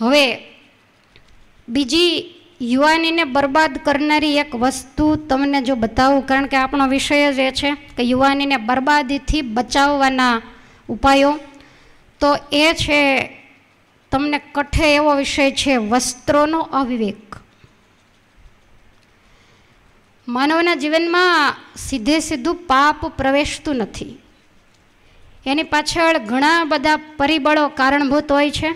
હવે બીજી યુવાનીને બરબાદ કરનારી એક વસ્તુ તમને જો બતાવું કારણ કે આપણો વિષય જ એ છે કે યુવાનીને બરબાદીથી બચાવવાના ઉપાયો તો એ છે તમને કઠે એવો વિષય છે વસ્ત્રોનો અવિવેક માનવના જીવનમાં સીધે સીધું પાપ પ્રવેશતું નથી એની પાછળ ઘણા બધા પરિબળો કારણભૂત હોય છે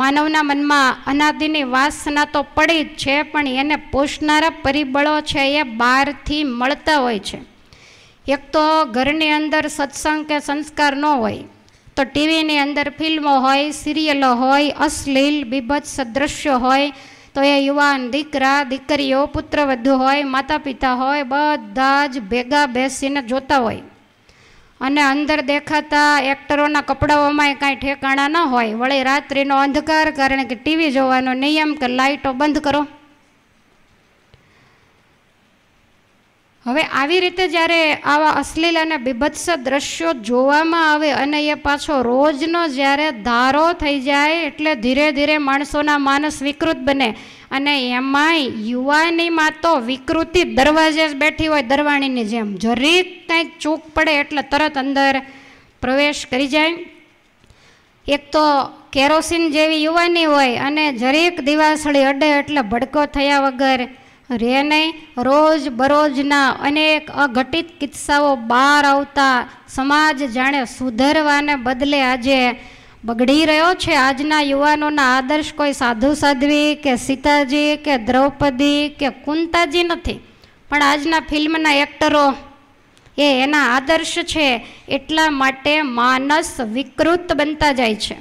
માનવના મનમાં અનાદિની વાસના તો પડી જ છે પણ એને પોષનારા પરિબળો છે એ બહારથી મળતા હોય છે એક તો ઘરની અંદર સત્સંગ કે સંસ્કાર ન હોય તો ટીવીની અંદર ફિલ્મો હોય સિરિયલો હોય અશ્લીલ બીભત્સ દ્રશ્યો હોય તો એ યુવાન દીકરા દીકરીઓ પુત્રવધુ હોય માતા પિતા હોય બધા જ ભેગા બેસીને જોતા હોય અને અંદર દેખાતા એક્ટરોના કપડાઓમાં કાંઈ ઠેકાણા ન હોય વળી રાત્રિનો અંધકાર કારણ કે ટીવી જોવાનો નિયમ કે લાઇટો બંધ કરો હવે આવી રીતે જ્યારે આવા અશ્લીલ અને બીભત્સ દ્રશ્યો જોવામાં આવે અને એ પાછો રોજનો જ્યારે ધારો થઈ જાય એટલે ધીરે ધીરે માણસોના માનસ વિકૃત બને અને એમાંય યુવાનીમાં તો વિકૃતિ દરવાજે જ બેઠી હોય દરવાણીની જેમ જરીક કંઈક ચૂક પડે એટલે તરત અંદર પ્રવેશ કરી જાય એક તો કેરોસીન જેવી યુવાની હોય અને જરીક દિવાસળી અડે એટલે ભડકો થયા વગર રહે નહીં રોજ બરોજના અનેક અઘટિત કિસ્સાઓ બહાર આવતા સમાજ જાણે સુધરવાને બદલે આજે બગડી રહ્યો છે આજના યુવાનોના આદર્શ કોઈ સાધુ સાધ્વી કે સીતાજી કે દ્રૌપદી કે કુંતાજી નથી પણ આજના ફિલ્મના એક્ટરો એ એના આદર્શ છે એટલા માટે માનસ વિકૃત બનતા જાય છે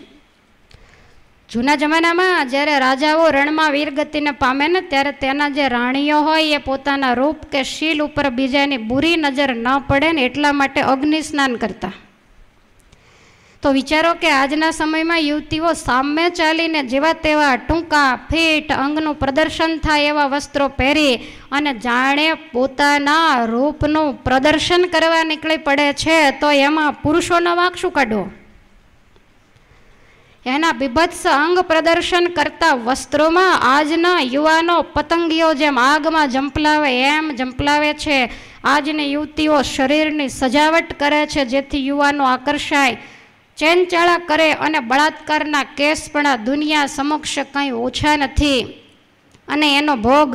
જૂના જમાનામાં જ્યારે રાજાઓ રણમાં વીરગતિને પામે ને ત્યારે તેના જે રાણીઓ હોય એ પોતાના રૂપ કે શીલ ઉપર બીજાની બુરી નજર ન પડે ને એટલા માટે અગ્નિ સ્નાન કરતા તો વિચારો કે આજના સમયમાં યુવતીઓ સામે ચાલીને જેવા તેવા ટૂંકા ફીટ અંગનું પ્રદર્શન થાય એવા વસ્ત્રો પહેરી અને જાણે પોતાના રૂપનું પ્રદર્શન કરવા નીકળી પડે છે તો એમાં પુરુષોનો વાંક શું કાઢો એના બીભત્સ અંગ પ્રદર્શન કરતા વસ્ત્રોમાં આજના યુવાનો પતંગીઓ જેમ આગમાં જંપલાવે એમ જંપલાવે છે આજની યુવતીઓ શરીરની સજાવટ કરે છે જેથી યુવાનો આકર્ષાય ચેનચાળા કરે અને બળાત્કારના કેસ પણ દુનિયા સમક્ષ કંઈ ઓછા નથી અને એનો ભોગ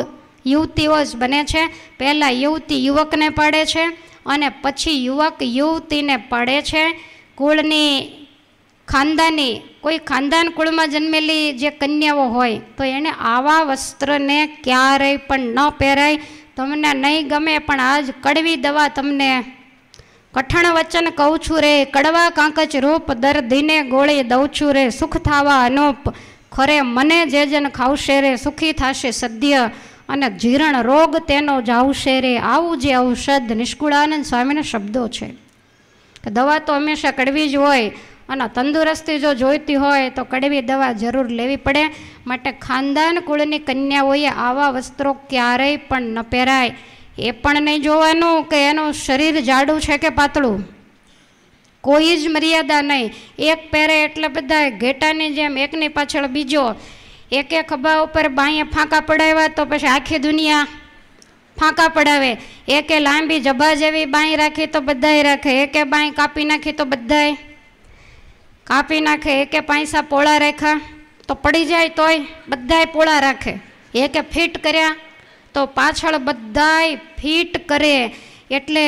યુવતીઓ જ બને છે પહેલાં યુવતી યુવકને પાડે છે અને પછી યુવક યુવતીને પાડે છે કુળની ખાનદાની કોઈ ખાનદાન કુળમાં જન્મેલી જે કન્યાઓ હોય તો એણે આવા વસ્ત્રને ક્યારેય પણ ન પહેરાય તમને નહીં ગમે પણ આજ કડવી દવા તમને કઠણ વચન કહું છું રે કડવા કાંકચ રૂપ દર્દીને ગોળી દઉં છું રે સુખ થાવા અનોપ ખરે મને જે જન ખાવશે રે સુખી થશે સદ્ય અને જીર્ણ રોગ તેનો જાવશે રે આવું જે ઔષધ નિષ્કુળાનંદ સ્વામીના શબ્દો છે દવા તો હંમેશા કડવી જ હોય અને તંદુરસ્તી જો જોઈતી હોય તો કડવી દવા જરૂર લેવી પડે માટે ખાનદાન કુળની કન્યાઓએ આવા વસ્ત્રો ક્યારેય પણ ન પહેરાય એ પણ નહીં જોવાનું કે એનું શરીર જાડું છે કે પાતળું કોઈ જ મર્યાદા નહીં એક પહેરે એટલે બધા ઘેટાની જેમ એકની પાછળ બીજો એક એક ખભા ઉપર બાંયે ફાંકા પડાવ્યા તો પછી આખી દુનિયા ફાંકા પડાવે એકે લાંબી જભા જેવી બાંય રાખી તો બધાય રાખે એકે બાંય કાપી નાખી તો બધાય કાપી નાખે એકે પાંસા પોળા રાખ્યા તો પડી જાય તોય બધાય પોળા રાખે એકે ફિટ કર્યા તો પાછળ બધાય ફિટ કરે એટલે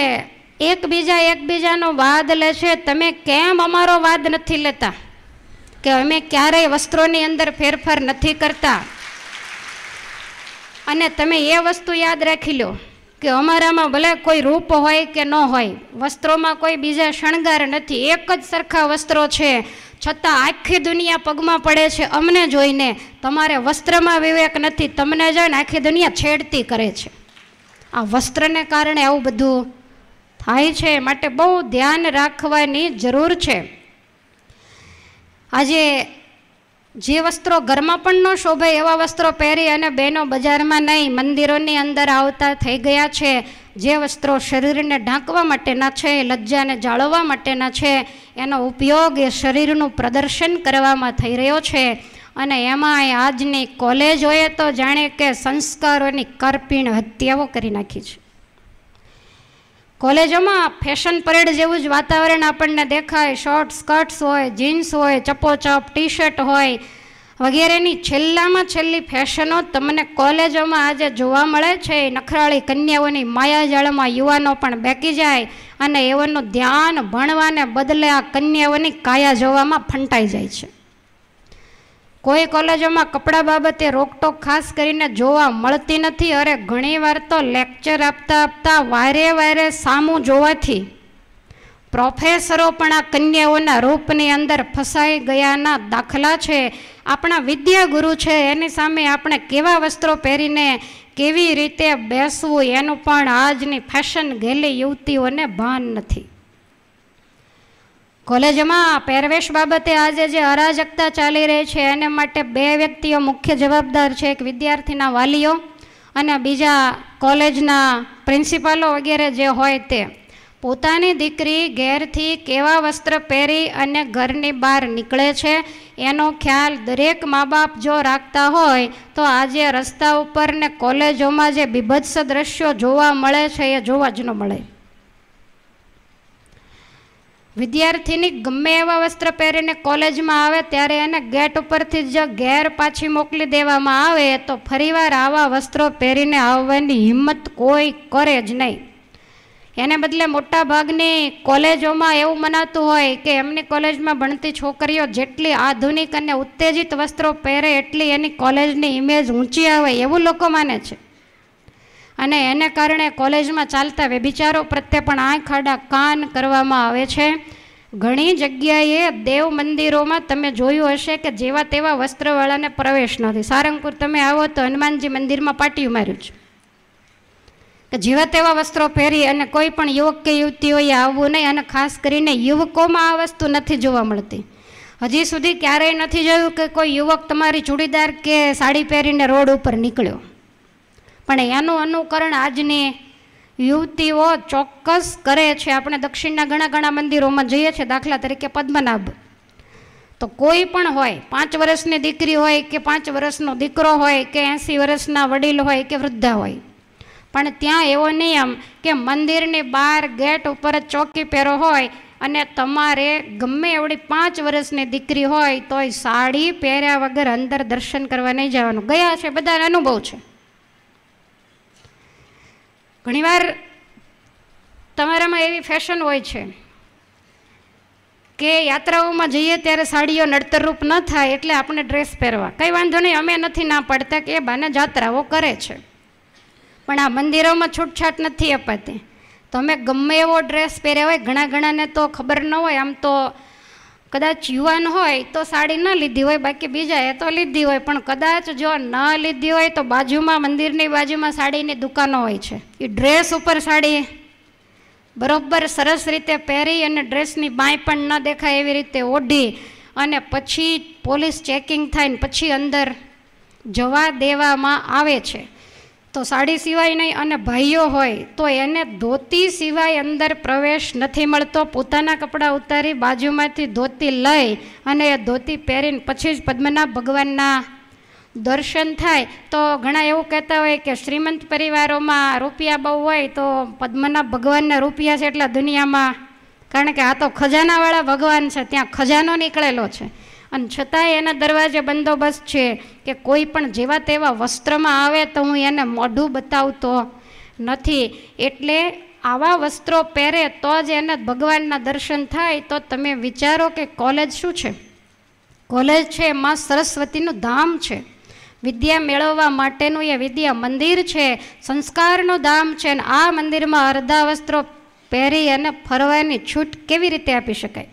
એકબીજા એકબીજાનો વાદ લે છે તમે કેમ અમારો વાદ નથી લેતા કે અમે ક્યારેય વસ્ત્રોની અંદર ફેરફાર નથી કરતા અને તમે એ વસ્તુ યાદ રાખી લો કે અમારામાં ભલે કોઈ રૂપ હોય કે ન હોય વસ્ત્રોમાં કોઈ બીજા શણગાર નથી એક જ સરખા વસ્ત્રો છે છતાં આખી દુનિયા પગમાં પડે છે અમને જોઈને તમારે વસ્ત્રમાં વિવેક નથી તમને જોઈને આખી દુનિયા છેડતી કરે છે આ વસ્ત્રને કારણે આવું બધું થાય છે માટે બહુ ધ્યાન રાખવાની જરૂર છે આજે જે વસ્ત્રો ઘરમાં પણ ન શોભે એવા વસ્ત્રો પહેરી અને બહેનો બજારમાં નહીં મંદિરોની અંદર આવતા થઈ ગયા છે જે વસ્ત્રો શરીરને ઢાંકવા માટેના છે લજ્જાને જાળવવા માટેના છે એનો ઉપયોગ એ શરીરનું પ્રદર્શન કરવામાં થઈ રહ્યો છે અને એમાં આજની કોલેજોએ તો જાણે કે સંસ્કારોની કરપીણ હત્યાઓ કરી નાખી છે કોલેજોમાં ફેશન પરેડ જેવું જ વાતાવરણ આપણને દેખાય શોર્ટ સ્કર્ટ્સ હોય જીન્સ હોય ચપોચપ ટી શર્ટ હોય વગેરેની છેલ્લામાં છેલ્લી ફેશનો તમને કોલેજોમાં આજે જોવા મળે છે નખરાળી કન્યાઓની માયાજાળમાં યુવાનો પણ બેકી જાય અને એઓનું ધ્યાન ભણવાને બદલે આ કન્યાઓની કાયા જોવામાં ફંટાઈ જાય છે કોઈ કોલેજોમાં કપડાં બાબતે રોકટોક ખાસ કરીને જોવા મળતી નથી અરે ઘણીવાર તો લેક્ચર આપતા આપતા વારે વારે સામું જોવાથી પ્રોફેસરો પણ આ કન્યાઓના રૂપની અંદર ફસાઈ ગયાના દાખલા છે આપણા વિદ્યાગુરુ છે એની સામે આપણે કેવા વસ્ત્રો પહેરીને કેવી રીતે બેસવું એનું પણ આજની ફેશન ગેલી યુવતીઓને ભાન નથી કોલેજમાં પહેરવેશ બાબતે આજે જે અરાજકતા ચાલી રહી છે એને માટે બે વ્યક્તિઓ મુખ્ય જવાબદાર છે એક વિદ્યાર્થીના વાલીઓ અને બીજા કોલેજના પ્રિન્સિપાલો વગેરે જે હોય તે પોતાની દીકરી ઘેરથી કેવા વસ્ત્ર પહેરી અને ઘરની બહાર નીકળે છે એનો ખ્યાલ દરેક મા બાપ જો રાખતા હોય તો આજે રસ્તા ઉપર ને કોલેજોમાં જે બીભત્સ દ્રશ્યો જોવા મળે છે એ જોવા જ ન મળે વિદ્યાર્થીની ગમે એવા વસ્ત્ર પહેરીને કોલેજમાં આવે ત્યારે એને ગેટ ઉપરથી જ ઘેર પાછી મોકલી દેવામાં આવે તો ફરીવાર આવા વસ્ત્રો પહેરીને આવવાની હિંમત કોઈ કરે જ નહીં એને બદલે મોટા ભાગની કોલેજોમાં એવું મનાતું હોય કે એમની કોલેજમાં ભણતી છોકરીઓ જેટલી આધુનિક અને ઉત્તેજિત વસ્ત્રો પહેરે એટલી એની કોલેજની ઇમેજ ઊંચી આવે એવું લોકો માને છે અને એને કારણે કોલેજમાં ચાલતા વ્યભિચારો પ્રત્યે પણ આંખ આડા કાન કરવામાં આવે છે ઘણી જગ્યાએ દેવ મંદિરોમાં તમે જોયું હશે કે જેવા તેવા વસ્ત્રવાળાને પ્રવેશ નથી સારંગપુર તમે આવો તો હનુમાનજી મંદિરમાં પાટી માર્યું છે કે જેવા તેવા વસ્ત્રો પહેરી અને કોઈ પણ યુવક કે યુવતીઓએ આવવું નહીં અને ખાસ કરીને યુવકોમાં આ વસ્તુ નથી જોવા મળતી હજી સુધી ક્યારેય નથી જોયું કે કોઈ યુવક તમારી ચૂડીદાર કે સાડી પહેરીને રોડ ઉપર નીકળ્યો પણ એનું અનુકરણ આજની યુવતીઓ ચોક્કસ કરે છે આપણે દક્ષિણના ઘણા ઘણા મંદિરોમાં જઈએ છીએ દાખલા તરીકે પદ્મનાભ તો કોઈ પણ હોય પાંચ વર્ષની દીકરી હોય કે પાંચ વર્ષનો દીકરો હોય કે એંસી વર્ષના વડીલ હોય કે વૃદ્ધા હોય પણ ત્યાં એવો નિયમ કે મંદિરની બહાર ગેટ ઉપર જ ચોકી પહેરો હોય અને તમારે ગમે એવડી પાંચ વર્ષની દીકરી હોય તોય સાડી પહેર્યા વગર અંદર દર્શન કરવા નહીં જવાનું ગયા છે બધાને અનુભવ છે ઘણીવાર તમારામાં એવી ફેશન હોય છે કે યાત્રાઓમાં જઈએ ત્યારે સાડીઓ નડતરરૂપ ન થાય એટલે આપણે ડ્રેસ પહેરવા કંઈ વાંધો નહીં અમે નથી ના પાડતા કે એ બાને જાત્રાઓ કરે છે પણ આ મંદિરોમાં છૂટછાટ નથી અપાતી તો અમે ગમે એવો ડ્રેસ પહેર્યા હોય ઘણા ઘણાને તો ખબર ન હોય આમ તો કદાચ યુવાન હોય તો સાડી ન લીધી હોય બાકી બીજા એ તો લીધી હોય પણ કદાચ જો ન લીધી હોય તો બાજુમાં મંદિરની બાજુમાં સાડીની દુકાનો હોય છે એ ડ્રેસ ઉપર સાડી બરોબર સરસ રીતે પહેરી અને ડ્રેસની બાંય પણ ન દેખાય એવી રીતે ઓઢી અને પછી પોલીસ ચેકિંગ થાય ને પછી અંદર જવા દેવામાં આવે છે તો સાડી સિવાય નહીં અને ભાઈઓ હોય તો એને ધોતી સિવાય અંદર પ્રવેશ નથી મળતો પોતાના કપડાં ઉતારી બાજુમાંથી ધોતી લઈ અને એ ધોતી પહેરીને પછી જ પદ્મનાભ ભગવાનના દર્શન થાય તો ઘણા એવું કહેતા હોય કે શ્રીમંત પરિવારોમાં રૂપિયા બહુ હોય તો પદ્મનાભ ભગવાનના રૂપિયા છે એટલા દુનિયામાં કારણ કે આ તો ખજાનાવાળા ભગવાન છે ત્યાં ખજાનો નીકળેલો છે અને છતાંય એના દરવાજે બંદોબસ્ત છે કે કોઈ પણ જેવા તેવા વસ્ત્રમાં આવે તો હું એને મોઢું બતાવતો નથી એટલે આવા વસ્ત્રો પહેરે તો જ એને ભગવાનના દર્શન થાય તો તમે વિચારો કે કોલેજ શું છે કોલેજ છે માં સરસ્વતીનું ધામ છે વિદ્યા મેળવવા માટેનું એ વિદ્યા મંદિર છે સંસ્કારનું ધામ છે અને આ મંદિરમાં અર્ધા વસ્ત્રો પહેરી અને ફરવાની છૂટ કેવી રીતે આપી શકાય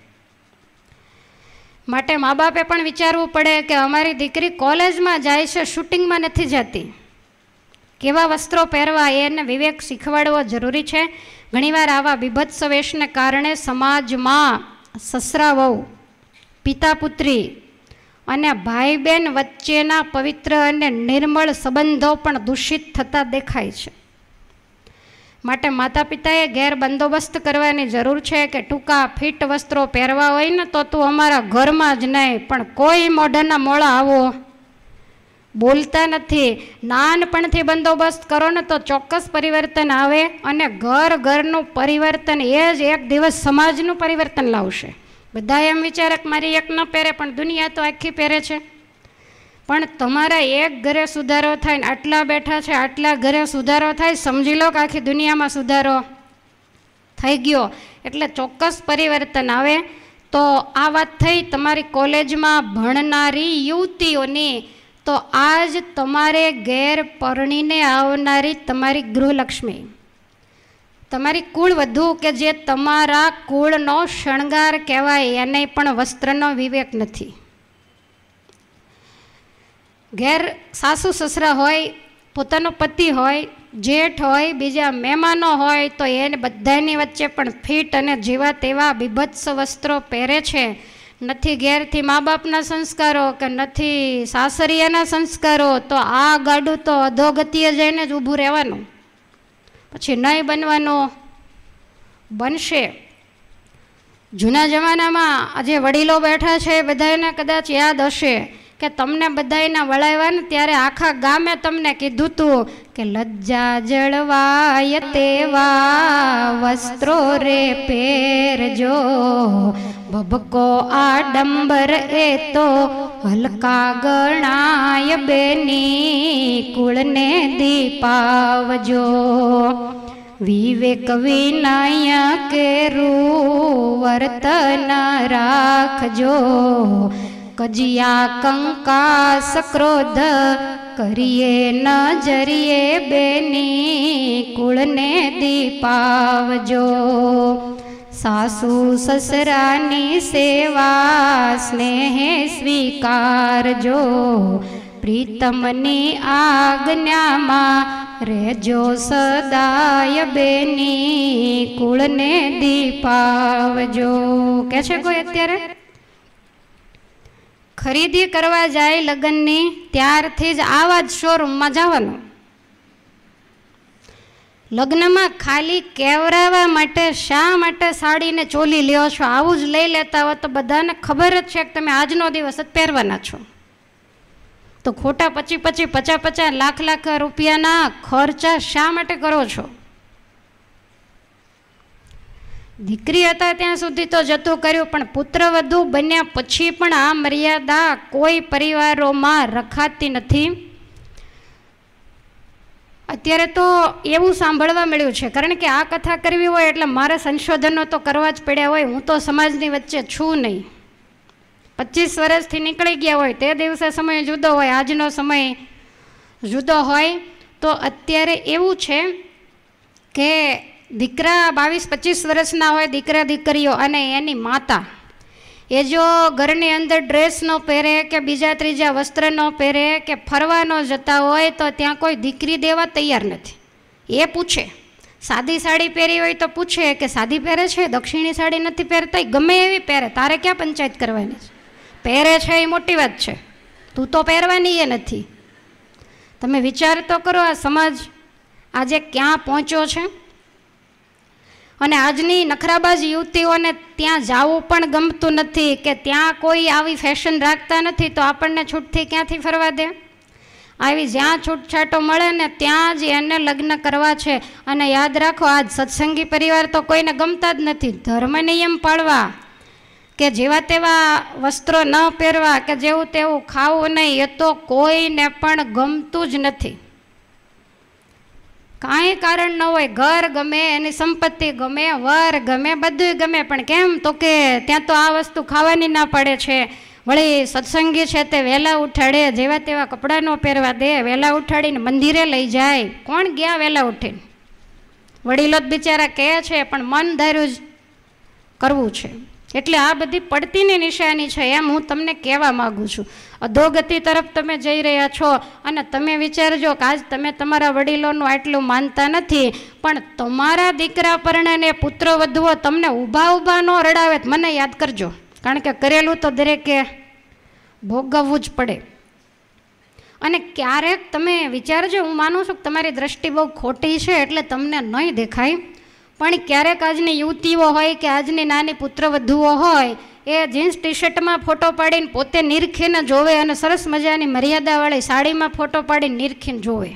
માટે મા બાપે પણ વિચારવું પડે કે અમારી દીકરી કોલેજમાં જાય છે શૂટિંગમાં નથી જતી કેવા વસ્ત્રો પહેરવા એને વિવેક શીખવાડવો જરૂરી છે ઘણીવાર આવા બીભત્સ વેશને કારણે સમાજમાં સસરા વહુ પિતા પુત્રી અને ભાઈ બહેન વચ્ચેના પવિત્ર અને નિર્મળ સંબંધો પણ દૂષિત થતા દેખાય છે માટે માતા પિતાએ ઘેર બંદોબસ્ત કરવાની જરૂર છે કે ટૂંકા ફિટ વસ્ત્રો પહેરવા હોય ને તો તું અમારા ઘરમાં જ નહીં પણ કોઈ મોઢાના મોળા આવો બોલતા નથી નાનપણથી બંદોબસ્ત કરો ને તો ચોક્કસ પરિવર્તન આવે અને ઘર ઘરનું પરિવર્તન એ જ એક દિવસ સમાજનું પરિવર્તન લાવશે બધા એમ વિચારક મારી એક ન પહેરે પણ દુનિયા તો આખી પહેરે છે પણ તમારા એક ઘરે સુધારો થાય ને આટલા બેઠા છે આટલા ઘરે સુધારો થાય સમજી લો કે આખી દુનિયામાં સુધારો થઈ ગયો એટલે ચોક્કસ પરિવર્તન આવે તો આ વાત થઈ તમારી કોલેજમાં ભણનારી યુવતીઓની તો આજ તમારે ઘેર પરણીને આવનારી તમારી ગૃહલક્ષ્મી તમારી કુળ વધુ કે જે તમારા કુળનો શણગાર કહેવાય એને પણ વસ્ત્રનો વિવેક નથી ઘેર સાસુ સસરા હોય પોતાનો પતિ હોય જેઠ હોય બીજા મહેમાનો હોય તો એને બધાની વચ્ચે પણ ફિટ અને જેવા તેવા બીભત્સ વસ્ત્રો પહેરે છે નથી ઘેરથી મા બાપના સંસ્કારો કે નથી સાસરિયાના સંસ્કારો તો આ ગાડું તો અધોગતિએ જઈને જ ઊભું રહેવાનું પછી નહીં બનવાનું બનશે જૂના જમાનામાં આજે વડીલો બેઠા છે બધાને કદાચ યાદ હશે કે તમને બધાયના વળાવ્યા ને ત્યારે આખા ગામે તમને કીધું તું કે લજ્જા જળવાય તેવા વસ્ત્રો રે પહેરજો ભબકો આડંબર એ તો હલકા ગણાય બેની કુળને દીપાવજો વિવેક વિનાય કેરું વર્તન રાખજો કજિયા કંકા સક્રોધ કરીએ નજરીએ બેની કુળને દીપાવજો સાસુ સસરાની સેવા સ્નેહે સ્વીકારજો પ્રીતમની આજ્ઞામાં રહેજો સદાય બેની કુળને દીપાવજો કે છે કોઈ અત્યારે ખરીદી કરવા જાય લગ્નની ત્યારથી જ આવા જ શોરૂમમાં જવાનું લગ્નમાં ખાલી કેવરાવા માટે શા માટે સાડીને ચોલી લ્યો છો આવું જ લઈ લેતા હો તો બધાને ખબર જ છે કે તમે આજનો દિવસ જ પહેરવાના છો તો ખોટા પચી પચી પચાસ પચાસ લાખ લાખ રૂપિયાના ખર્ચા શા માટે કરો છો દીકરી હતા ત્યાં સુધી તો જતું કર્યું પણ પુત્ર વધુ બન્યા પછી પણ આ મર્યાદા કોઈ પરિવારોમાં રખાતી નથી અત્યારે તો એવું સાંભળવા મળ્યું છે કારણ કે આ કથા કરવી હોય એટલે મારે સંશોધનો તો કરવા જ પડ્યા હોય હું તો સમાજની વચ્ચે છું નહીં પચીસ વર્ષથી નીકળી ગયા હોય તે દિવસે સમય જુદો હોય આજનો સમય જુદો હોય તો અત્યારે એવું છે કે દીકરા બાવીસ પચીસ વર્ષના હોય દીકરા દીકરીઓ અને એની માતા એ જો ઘરની અંદર ડ્રેસ ન પહેરે કે બીજા ત્રીજા વસ્ત્ર ન પહેરે કે ફરવા ન જતા હોય તો ત્યાં કોઈ દીકરી દેવા તૈયાર નથી એ પૂછે સાદી સાડી પહેરી હોય તો પૂછે કે સાદી પહેરે છે દક્ષિણી સાડી નથી પહેરતા ગમે એવી પહેરે તારે ક્યાં પંચાયત કરવાની છે પહેરે છે એ મોટી વાત છે તું તો પહેરવાની એ નથી તમે વિચાર તો કરો આ સમાજ આજે ક્યાં પહોંચ્યો છે અને આજની નખરાબાજ યુવતીઓને ત્યાં જવું પણ ગમતું નથી કે ત્યાં કોઈ આવી ફેશન રાખતા નથી તો આપણને છૂટથી ક્યાંથી ફરવા દે આવી જ્યાં છૂટછાટો મળે ને ત્યાં જ એને લગ્ન કરવા છે અને યાદ રાખો આજ સત્સંગી પરિવાર તો કોઈને ગમતા જ નથી ધર્મ નિયમ પાળવા કે જેવા તેવા વસ્ત્રો ન પહેરવા કે જેવું તેવું ખાવું નહીં એ તો કોઈને પણ ગમતું જ નથી કાંઈ કારણ ન હોય ઘર ગમે એની સંપત્તિ ગમે વર ગમે બધું ગમે પણ કેમ તો કે ત્યાં તો આ વસ્તુ ખાવાની ના પડે છે વળી સત્સંગી છે તે વહેલા ઉઠાડે જેવા તેવા કપડાં ન પહેરવા દે વહેલા ઉઠાડીને મંદિરે લઈ જાય કોણ ગયા વહેલા ઉઠીને વડીલો જ બિચારા કહે છે પણ મન ધાર્યું જ કરવું છે એટલે આ બધી પડતીની નિશાની છે એમ હું તમને કહેવા માગું છું અધોગતિ તરફ તમે જઈ રહ્યા છો અને તમે વિચારજો કે આજ તમે તમારા વડીલોનું આટલું માનતા નથી પણ તમારા દીકરા પરણેને પુત્ર વધવો તમને ઊભા ઊભા ન રડાવે મને યાદ કરજો કારણ કે કરેલું તો દરેકે ભોગવવું જ પડે અને ક્યારેક તમે વિચારજો હું માનું છું કે તમારી દ્રષ્ટિ બહુ ખોટી છે એટલે તમને નહીં દેખાય પણ ક્યારેક આજની યુવતીઓ હોય કે આજની નાની પુત્રવધુઓ હોય એ જીન્સ ટી શર્ટમાં ફોટો પાડીને પોતે નિરખીને જોવે અને સરસ મજાની મર્યાદાવાળી સાડીમાં ફોટો પાડીને નિરખીને જોવે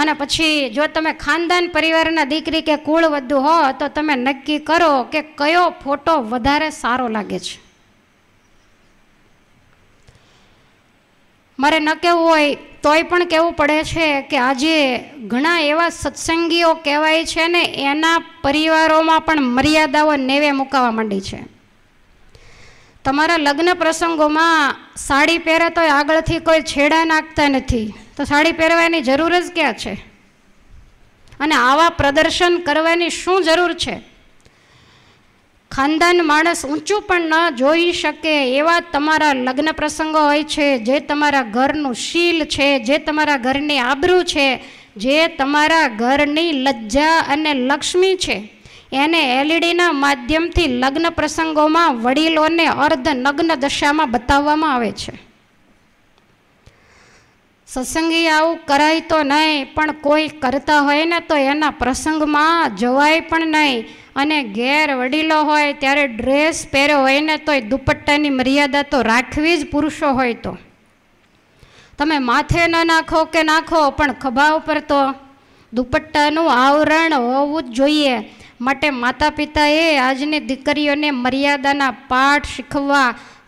અને પછી જો તમે ખાનદાન પરિવારના દીકરી કે કુળ વધુ હો તો તમે નક્કી કરો કે કયો ફોટો વધારે સારો લાગે છે મારે ન કહેવું હોય તોય પણ કહેવું પડે છે કે આજે ઘણા એવા સત્સંગીઓ કહેવાય છે ને એના પરિવારોમાં પણ મર્યાદાઓ નેવે મૂકાવા માંડી છે તમારા લગ્ન પ્રસંગોમાં સાડી પહેરે તો આગળથી કોઈ છેડા નાખતા નથી તો સાડી પહેરવાની જરૂર જ ક્યાં છે અને આવા પ્રદર્શન કરવાની શું જરૂર છે ખાનદાન માણસ ઊંચું પણ ન જોઈ શકે એવા તમારા લગ્ન પ્રસંગો હોય છે જે તમારા ઘરનું શીલ છે જે તમારા ઘરની આબરૂ છે જે તમારા ઘરની લજ્જા અને લક્ષ્મી છે એને એલઈડીના માધ્યમથી લગ્ન પ્રસંગોમાં વડીલોને અર્ધ નગ્ન દશામાં બતાવવામાં આવે છે સત્સંગી આવું કરાય તો નહીં પણ કોઈ કરતા હોય ને તો એના પ્રસંગમાં જવાય પણ નહીં અને ઘેર વડીલો હોય ત્યારે ડ્રેસ પહેર્યો હોય ને તોય દુપટ્ટાની મર્યાદા તો રાખવી જ પુરુષો હોય તો તમે માથે ન નાખો કે નાખો પણ ખભા ઉપર તો દુપટ્ટાનું આવરણ હોવું જ જોઈએ માટે માતા પિતાએ આજની દીકરીઓને મર્યાદાના પાઠ શીખવવા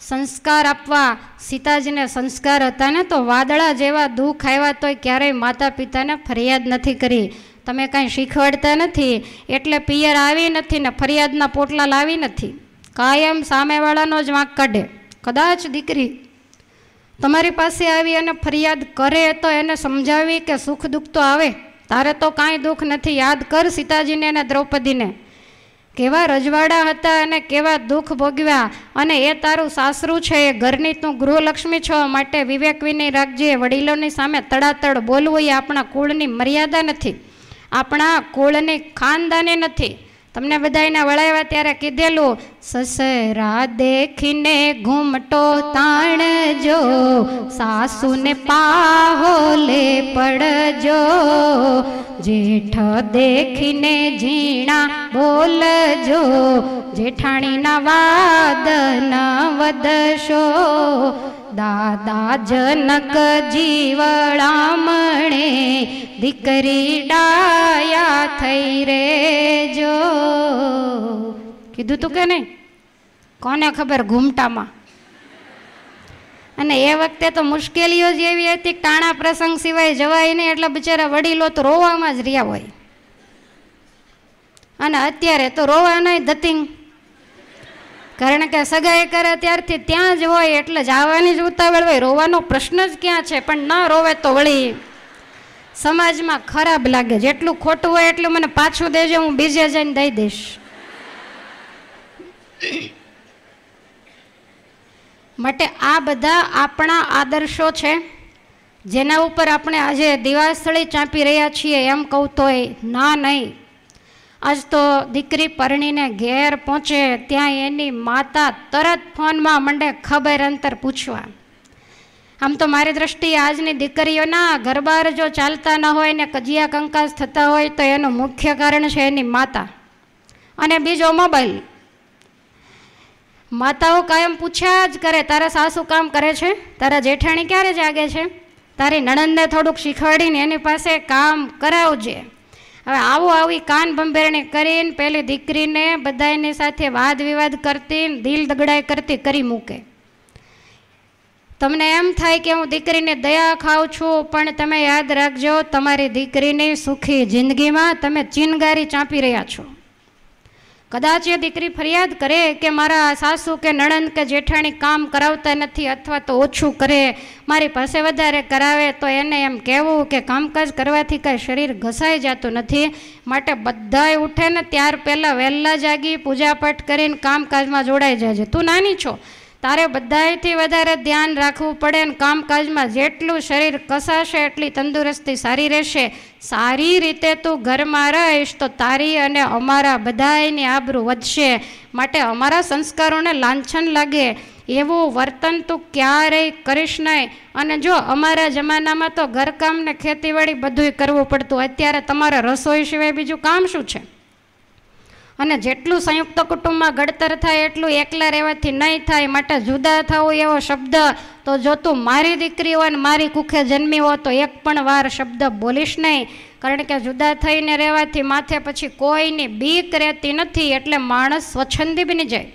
સંસ્કાર આપવા સીતાજીને સંસ્કાર હતા ને તો વાદળા જેવા દુઃખ આવ્યા તોય ક્યારેય માતા પિતાને ફરિયાદ નથી કરી તમે કાંઈ શીખવાડતા નથી એટલે પિયર આવી નથી ને ફરિયાદના પોટલા લાવી નથી કાયમ સામેવાળાનો જ વાંક કાઢે કદાચ દીકરી તમારી પાસે આવી અને ફરિયાદ કરે તો એને સમજાવી કે સુખ દુઃખ તો આવે તારે તો કાંઈ દુઃખ નથી યાદ કર સીતાજીને અને દ્રૌપદીને કેવા રજવાડા હતા અને કેવા દુઃખ ભોગવ્યા અને એ તારું સાસરું છે એ ઘરની તું ગૃહલક્ષ્મી છો માટે વિવેક વિનય રાખજે વડીલોની સામે તડાતડ બોલવું એ આપણા કુળની મર્યાદા નથી આપણા કુળને ખાનદાને નથી તમને બધાને વળાવ્યા ત્યારે કીધેલું સસરા દેખીને ઘૂમટો તાણજો સાસુને પાહોલે પડજો જેઠ દેખીને ઝીણા બોલજો જેઠાણીના વાદન વધશો દાદા જનક જીવડા મણે દીકરી ડાયા થઈ રે જો કીધું તું કે નહીં કોને ખબર ઘૂમટામાં અને એ વખતે તો મુશ્કેલીઓ જ એવી હતી ટાણા પ્રસંગ સિવાય જવાય નહીં એટલે બિચારા વડીલો તો રોવામાં જ રહ્યા હોય અને અત્યારે તો રોવા નહીં ધતિંગ કારણ કે સગાઈ કરે ત્યારથી ત્યાં જ હોય એટલે જવાની જ ઉતાવળ હોય રોવાનો પ્રશ્ન જ ક્યાં છે પણ ના રોવે તો વળી સમાજમાં ખરાબ લાગે જેટલું ખોટું હોય એટલું મને પાછું દેજો હું બીજે જઈને દઈ દઈશ માટે આ બધા આપણા આદર્શો છે જેના ઉપર આપણે આજે દિવાસળી ચાંપી રહ્યા છીએ એમ કહું તોય ના નહીં આજ તો દીકરી પરણીને ઘેર પહોંચે ત્યાં એની માતા તરત ફોનમાં મંડે ખબર અંતર પૂછવા આમ તો મારી દ્રષ્ટિએ આજની દીકરીઓના ઘરબાર જો ચાલતા ન હોય ને કજિયા કંકાસ થતા હોય તો એનું મુખ્ય કારણ છે એની માતા અને બીજો મોબાઈલ માતાઓ કાયમ પૂછ્યા જ કરે તારા સાસુ કામ કરે છે તારા જેઠાણી ક્યારે જાગે છે તારી નણંદને થોડુંક શીખવાડીને એની પાસે કામ કરાવજે હવે આવો આવી કાન ભંભેરણી કરીને પેલી દીકરીને બધા સાથે વાદ વિવાદ કરતી દિલ દગડાઈ કરતી કરી મૂકે તમને એમ થાય કે હું દીકરીને દયા ખાઉં છું પણ તમે યાદ રાખજો તમારી દીકરીની સુખી જિંદગીમાં તમે ચિનગારી ચાંપી રહ્યા છો કદાચ એ દીકરી ફરિયાદ કરે કે મારા સાસુ કે નણંદ કે જેઠાણી કામ કરાવતા નથી અથવા તો ઓછું કરે મારી પાસે વધારે કરાવે તો એને એમ કહેવું કે કામકાજ કરવાથી કાંઈ શરીર ઘસાઈ જતું નથી માટે બધાએ ઉઠે ને ત્યાર પહેલાં વહેલા જાગી પૂજાપાઠ કરીને કામકાજમાં જોડાઈ જાય છે તું નાની છો તારે બધાયથી વધારે ધ્યાન રાખવું પડે અને કામકાજમાં જેટલું શરીર કસાશે એટલી તંદુરસ્તી સારી રહેશે સારી રીતે તું ઘરમાં રહીશ તો તારી અને અમારા બધાયની આબરૂ વધશે માટે અમારા સંસ્કારોને લાંછન લાગે એવું વર્તન તું ક્યારેય કરીશ નહીં અને જો અમારા જમાનામાં તો ઘરકામ ને ખેતીવાડી બધુંય કરવું પડતું અત્યારે તમારે રસોઈ સિવાય બીજું કામ શું છે અને જેટલું સંયુક્ત કુટુંબમાં ઘડતર થાય એટલું એકલા રહેવાથી નહીં થાય માટે જુદા થવું એવો શબ્દ તો જો તું મારી દીકરી હોય ને મારી કુખે જન્મી હો તો એક પણ વાર શબ્દ બોલીશ નહીં કારણ કે જુદા થઈને રહેવાથી માથે પછી કોઈની બીક રહેતી નથી એટલે માણસ સ્વચ્છંદી બની જાય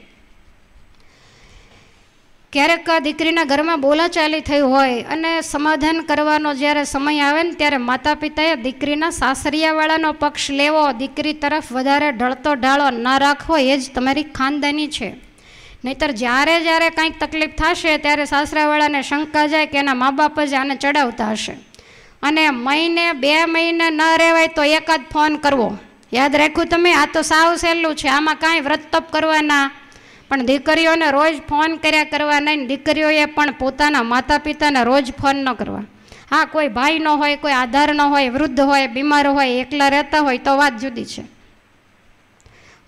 ક્યારેક દીકરીના ઘરમાં બોલાચાલી થઈ હોય અને સમાધાન કરવાનો જ્યારે સમય આવે ને ત્યારે માતા પિતાએ દીકરીના સાસરિયાવાળાનો પક્ષ લેવો દીકરી તરફ વધારે ઢળતો ઢાળો ન રાખવો એ જ તમારી ખાનદાની છે નહીતર જ્યારે જ્યારે કાંઈક તકલીફ થશે ત્યારે સાસરાવાળાને શંકા જાય કે એના મા બાપ જ આને ચડાવતા હશે અને મહિને બે મહિને ન રહેવાય તો એકાદ ફોન કરવો યાદ રાખવું તમે આ તો સાવ સહેલું છે આમાં કાંઈ વ્રત તપ કરવાના પણ દીકરીઓને રોજ ફોન કર્યા કરવા નહીં દીકરીઓએ પણ પોતાના માતા પિતાને રોજ ફોન ન કરવા હા કોઈ ભાઈ ન હોય કોઈ આધાર ન હોય વૃદ્ધ હોય બીમાર હોય એકલા રહેતા હોય તો વાત જુદી છે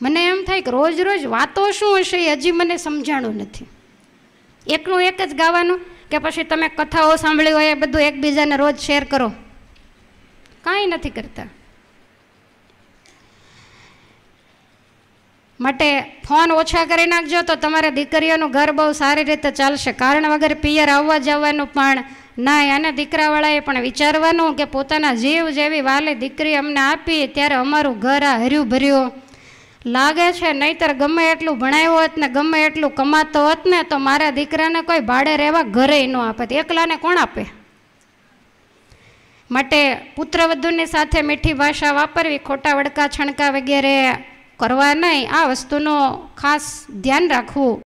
મને એમ થાય કે રોજ રોજ વાતો શું હશે એ હજી મને સમજાણું નથી એકનું એક જ ગાવાનું કે પછી તમે કથાઓ સાંભળી હોય એ બધું એકબીજાને રોજ શેર કરો કાંઈ નથી કરતા માટે ફોન ઓછા કરી નાખજો તો તમારા દીકરીઓનું ઘર બહુ સારી રીતે ચાલશે કારણ વગર પિયર આવવા જવાનું પણ ના અને દીકરાવાળાએ પણ વિચારવાનું કે પોતાના જીવ જેવી વાલી દીકરી અમને આપી ત્યારે અમારું ઘર આ હર્યું ભર્યું લાગે છે નહીતર ગમે એટલું ભણાવ્યું હોત ને ગમે એટલું કમાતો હોત ને તો મારા દીકરાને કોઈ ભાડે રહેવા ઘરે ન આપે એકલાને કોણ આપે માટે પુત્રવધુની સાથે મીઠી ભાષા વાપરવી ખોટા વડકા છણકા વગેરે કરવા નહીં આ વસ્તુનો ખાસ ધ્યાન રાખવું